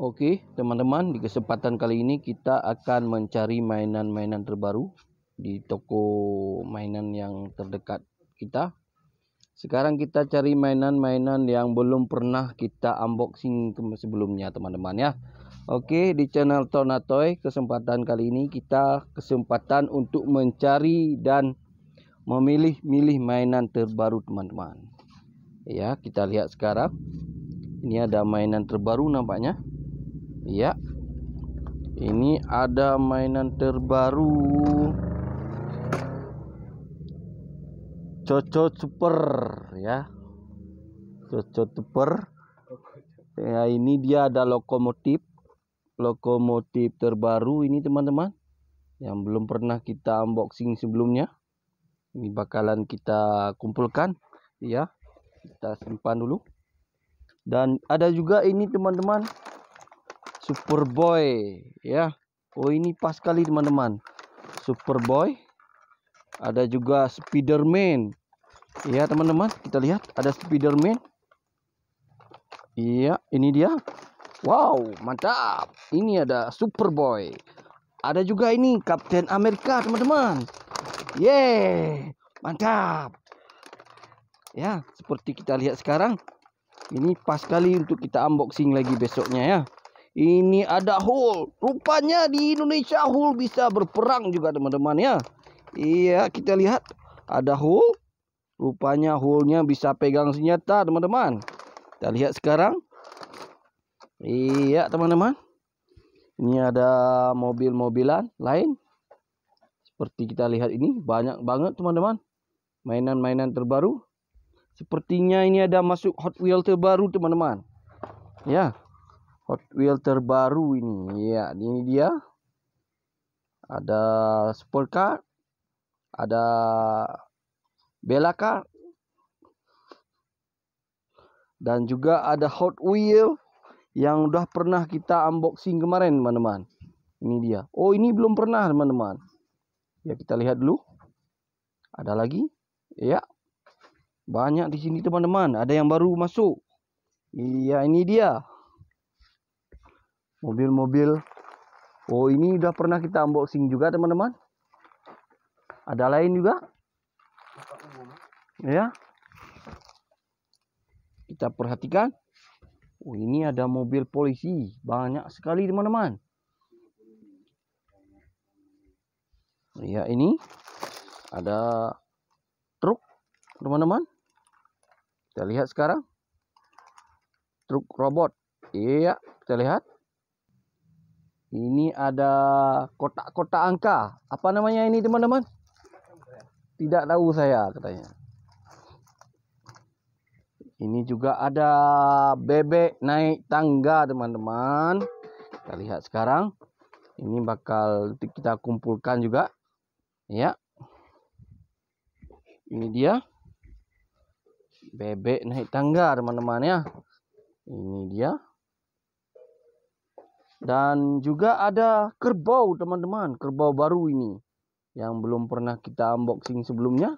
Oke, teman-teman, di kesempatan kali ini kita akan mencari mainan-mainan terbaru di toko mainan yang terdekat kita. Sekarang kita cari mainan-mainan yang belum pernah kita unboxing sebelumnya, teman-teman ya. Oke, di channel Tornatoy kesempatan kali ini kita kesempatan untuk mencari dan memilih-milih mainan terbaru, teman-teman. Ya, kita lihat sekarang. Ini ada mainan terbaru nampaknya ya ini ada mainan terbaru cocot super ya cocot super ya ini dia ada lokomotif lokomotif terbaru ini teman-teman yang belum pernah kita unboxing sebelumnya ini bakalan kita kumpulkan ya kita simpan dulu dan ada juga ini teman-teman Superboy ya. Oh ini pas kali teman-teman. Superboy. Ada juga Spiderman. Ya teman-teman, kita lihat ada Spiderman. Iya, ini dia. Wow, mantap. Ini ada Superboy. Ada juga ini Captain America teman-teman. Yeay, mantap. Ya, seperti kita lihat sekarang. Ini pas kali untuk kita unboxing lagi besoknya ya. Ini ada Hul. Rupanya di Indonesia Hul bisa berperang juga teman-teman ya. Iya kita lihat ada Hul. Rupanya Hulnya bisa pegang senjata teman-teman. Kita lihat sekarang. Iya teman-teman. Ini ada mobil-mobilan lain. Seperti kita lihat ini banyak banget teman-teman. Mainan-mainan terbaru. Sepertinya ini ada masuk Hot Wheels terbaru teman-teman. Ya. Hot Wheel terbaru ini. Ya, ini dia. Ada sport car, ada bela car dan juga ada Hot Wheel yang udah pernah kita unboxing kemarin, teman-teman. Ini dia. Oh, ini belum pernah, teman-teman. Ya, kita lihat dulu. Ada lagi? Ya. Banyak di sini, teman-teman. Ada yang baru masuk. Iya, ini dia mobil-mobil oh ini udah pernah kita unboxing juga teman-teman ada lain juga ya kita perhatikan oh ini ada mobil polisi banyak sekali teman-teman ya ini ada truk teman-teman kita lihat sekarang truk robot iya kita lihat ini ada kotak-kotak angka. Apa namanya ini teman-teman? Tidak tahu saya katanya. Ini juga ada bebek naik tangga teman-teman. Kita lihat sekarang. Ini bakal kita kumpulkan juga. Ya. Ini dia. Bebek naik tangga teman-teman ya. Ini dia. Dan juga ada kerbau teman-teman, kerbau baru ini yang belum pernah kita unboxing sebelumnya.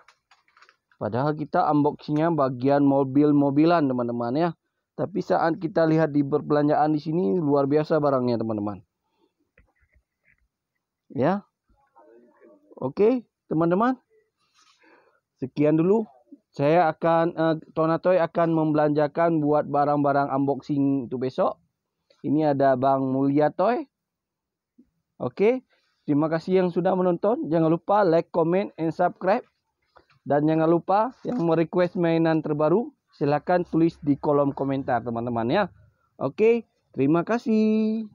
Padahal kita unboxingnya bagian mobil-mobilan teman-teman ya. Tapi saat kita lihat di perbelanjaan di sini luar biasa barangnya teman-teman. Ya. Oke, teman-teman. Sekian dulu. Saya akan uh, Tonatoy akan membelanjakan buat barang-barang unboxing itu besok. Ini ada Bang Mulyatoy. Oke, terima kasih yang sudah menonton. Jangan lupa like, comment, and subscribe. Dan jangan lupa yang mau request mainan terbaru, silahkan tulis di kolom komentar teman-teman ya. Oke, terima kasih.